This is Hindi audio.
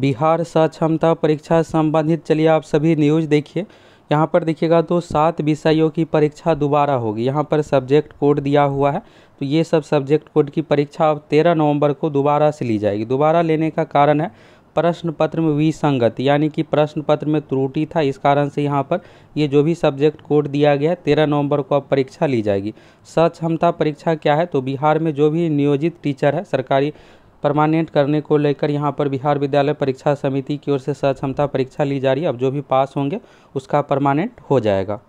बिहार सक्षमता परीक्षा संबंधित चलिए आप सभी न्यूज़ देखिए यहाँ पर देखिएगा तो सात विषयों की परीक्षा दोबारा होगी यहाँ पर सब्जेक्ट कोड दिया हुआ है तो ये सब सब्जेक्ट कोड की परीक्षा अब तेरह नवंबर को दोबारा से ली जाएगी दोबारा लेने का कारण है प्रश्न पत्र में विसंगत यानी कि प्रश्न पत्र में त्रुटि था इस कारण से यहाँ पर ये जो भी सब्जेक्ट कोड दिया गया है तेरह नवंबर को अब परीक्षा ली जाएगी सक्षमता परीक्षा क्या है तो बिहार में जो भी नियोजित टीचर है सरकारी परमानेंट करने को लेकर यहाँ पर बिहार विद्यालय परीक्षा समिति की ओर से सक्षमता परीक्षा ली जा रही है अब जो भी पास होंगे उसका परमानेंट हो जाएगा